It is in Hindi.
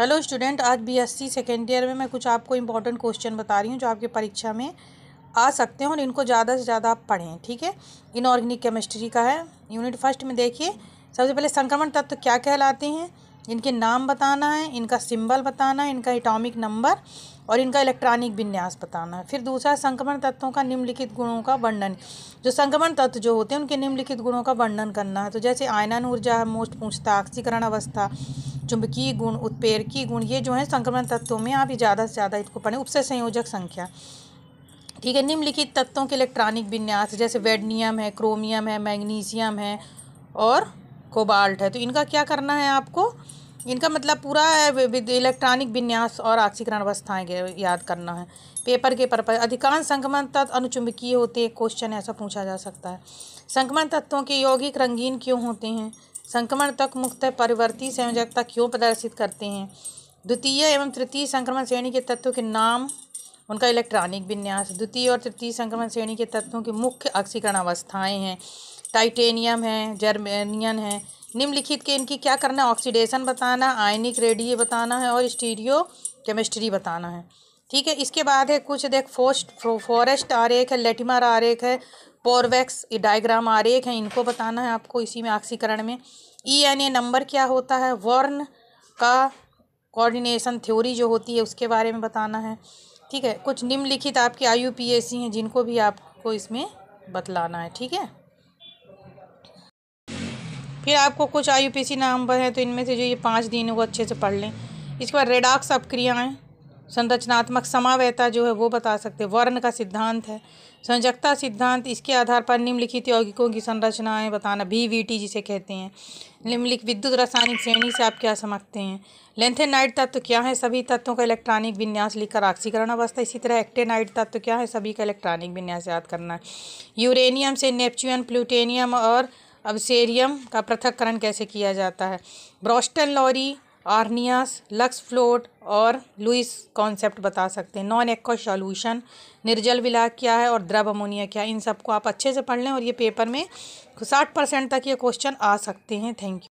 हेलो स्टूडेंट आज बीएससी सेकेंड ईयर में मैं कुछ आपको इम्पोर्टेंट क्वेश्चन बता रही हूँ जो आपके परीक्षा में आ सकते हैं और इनको ज़्यादा से ज़्यादा आप पढ़ें ठीक है इनऑर्गेनिक केमिस्ट्री का है यूनिट फर्स्ट में देखिए सबसे पहले संक्रमण तत्व क्या कहलाते हैं इनके नाम बताना है इनका सिंबल बताना है इनका एटॉमिक नंबर और इनका इलेक्ट्रॉनिक विन्यास बताना है फिर दूसरा संक्रमण तत्वों का निम्नलिखित गुणों का वर्णन जो संक्रमण तत्व जो होते हैं उनके निम्नलिखित गुणों का वर्णन करना है तो जैसे आयनन ऊर्जा है मोस्ट पूछता ऑक्सीकरण अवस्था चुंबकीय गुण की गुण ये जो है संक्रमण तत्वों में आप ज़्यादा से ज़्यादा इसको पढ़ें उपसे संयोजक संख्या ठीक है निम्नलिखित तत्वों के इलेक्ट्रॉनिक विन्यास जैसे वेडनियम है क्रोमियम है मैग्नीशियम है और कोबाल्ट है तो इनका क्या करना है आपको इनका मतलब पूरा इलेक्ट्रॉनिक विन्यास और ऑक्सीकरण अवस्थाएँ याद करना है पेपर के पर्पज अधिकांश संक्रमण तत्व अनुचुंबकीय होते हैं क्वेश्चन ऐसा पूछा जा सकता है संक्रमण तत्वों के यौगिक रंगीन क्यों होते हैं संक्रमण तक मुक्त परिवर्ती संयोजकता क्यों प्रदर्शित करते हैं द्वितीय एवं तृतीय संक्रमण श्रेणी के तत्वों के नाम उनका इलेक्ट्रॉनिक विन्यास द्वितीय और तृतीय संक्रमण श्रेणी के तत्वों की मुख्य ऑक्सीकरण अवस्थाएँ हैं टाइटेनियम है जर्मेनियन है निम्नलिखित के इनकी क्या करना है ऑक्सीडेशन बताना आयनिक रेडिए बताना है और स्टीरियो केमिस्ट्री बताना है ठीक है इसके बाद है कुछ देख फोस्ट फॉरेस्ट आरेख है लेटिमर आरेख है पोरवैक्स ये डायग्राम आरेख है इनको बताना है आपको इसी में आक्सीकरण में ई एन ए नंबर क्या होता है वर्न का कोऑर्डिनेशन थ्योरी जो होती है उसके बारे में बताना है ठीक है कुछ निम्नलिखित आपके I U P S C हैं जिनको भी आपको इसमें बतलाना है ठीक है फिर आपको कुछ आई यू पी सी नाम पर हैं तो इनमें से जो ये पाँच दिन वो अच्छे से पढ़ लें इसके बाद रेडाक्स अपक्रियाएँ संरचनात्मक समावेता जो है वो बता सकते हैं वर्ण का सिद्धांत है संजकता सिद्धांत इसके आधार पर निम्नलिखित यौगिकों की संरचनाएं बताना भी वी टी जिसे कहते हैं निम्नलिखित विद्युत रासायनिक श्रेणी से आप क्या समझते हैं लेंथेनाइट तत्व तो क्या है सभी तत्वों का इलेक्ट्रॉनिक विन्यास लिखकर ऑक्सीकरण अवस्था इसी तरह एक्टेनाइट तत्व तो क्या है सभी का इलेक्ट्रॉनिक विन्यास याद करना है यूरेनियम से नेपच्यून प्लूटेनियम और अबसेरियम का पृथककरण कैसे किया जाता है Bronsted Lowry Arrhenius Lux Flood और लुइस कॉन्सेप्ट बता सकते हैं नॉन एक्वा सॉल्यूशन निर्जल विलाग क्या है और द्रव अमोनिया क्या है इन सबको आप अच्छे से पढ़ लें और ये पेपर में साठ परसेंट तक ये क्वेश्चन आ सकते हैं थैंक यू